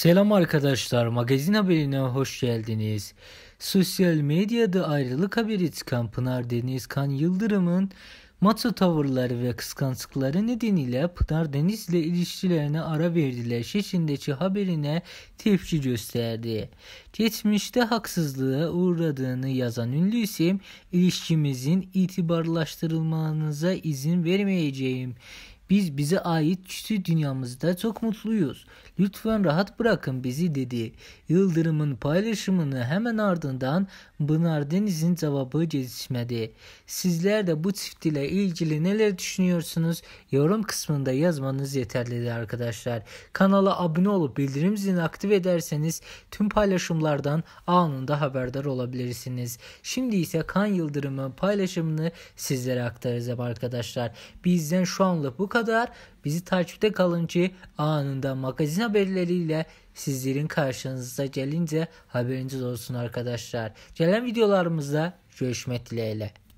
Selam arkadaşlar, magazin haberine hoş geldiniz. Sosyal medyada ayrılık haberi çıkan Pınar Denizkan Yıldırım'ın maço tavırları ve kıskançlıkları nedeniyle Pınar Deniz ile ilişkilerine ara verdiler şeklindeki haberine tepki gösterdi. Geçmişte haksızlığa uğradığını yazan ünlü isim, ilişkimizin itibarlaştırılmanıza izin vermeyeceğim biz bize ait çiti dünyamızda çok mutluyuz. Lütfen rahat bırakın bizi dedi. Yıldırım'ın paylaşımını hemen ardından Bınar Deniz'in cevabı gelişmedi. Sizler de bu çift ile ilgili neler düşünüyorsunuz? Yorum kısmında yazmanız yeterlidir arkadaşlar. Kanala abone olup bildirim zilini aktif ederseniz tüm paylaşımlardan anında haberdar olabilirsiniz. Şimdi ise Kan Yıldırım'ın paylaşımını sizlere aktaracağım arkadaşlar. Bizden şu anlık bu kadar kadar bizi takipte kalın ki anında magazin haberleriyle sizlerin karşınıza gelince haberiniz olsun arkadaşlar. Gelen videolarımızda görüşmek dileğiyle.